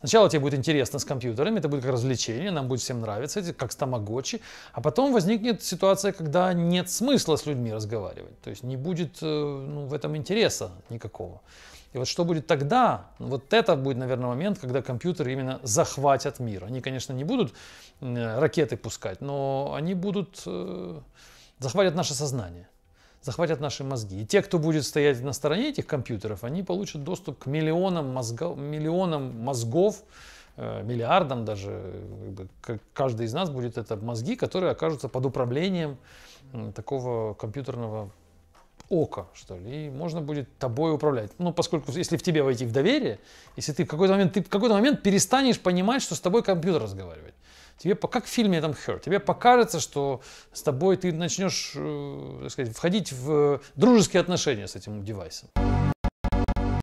Сначала тебе будет интересно с компьютерами, это будет как развлечение, нам будет всем нравиться, как с тамагочи. А потом возникнет ситуация, когда нет смысла с людьми разговаривать. То есть не будет э, ну, в этом интереса никакого. И вот что будет тогда? Ну, вот это будет, наверное, момент, когда компьютеры именно захватят мир. Они, конечно, не будут э, ракеты пускать, но они будут э, захватят наше сознание захватят наши мозги. И те, кто будет стоять на стороне этих компьютеров, они получат доступ к миллионам, мозгов, миллионам мозгов, э, миллиардам даже. Каждый из нас будет это мозги, которые окажутся под управлением такого компьютерного ока, что ли, и можно будет тобой управлять. Ну, поскольку если в тебе войти в доверие, если ты в какой-то момент, ты в какой-то момент перестанешь понимать, что с тобой компьютер разговаривает тебе, как в фильме там Her, тебе покажется, что с тобой ты начнешь, э, так сказать, входить в э, дружеские отношения с этим девайсом.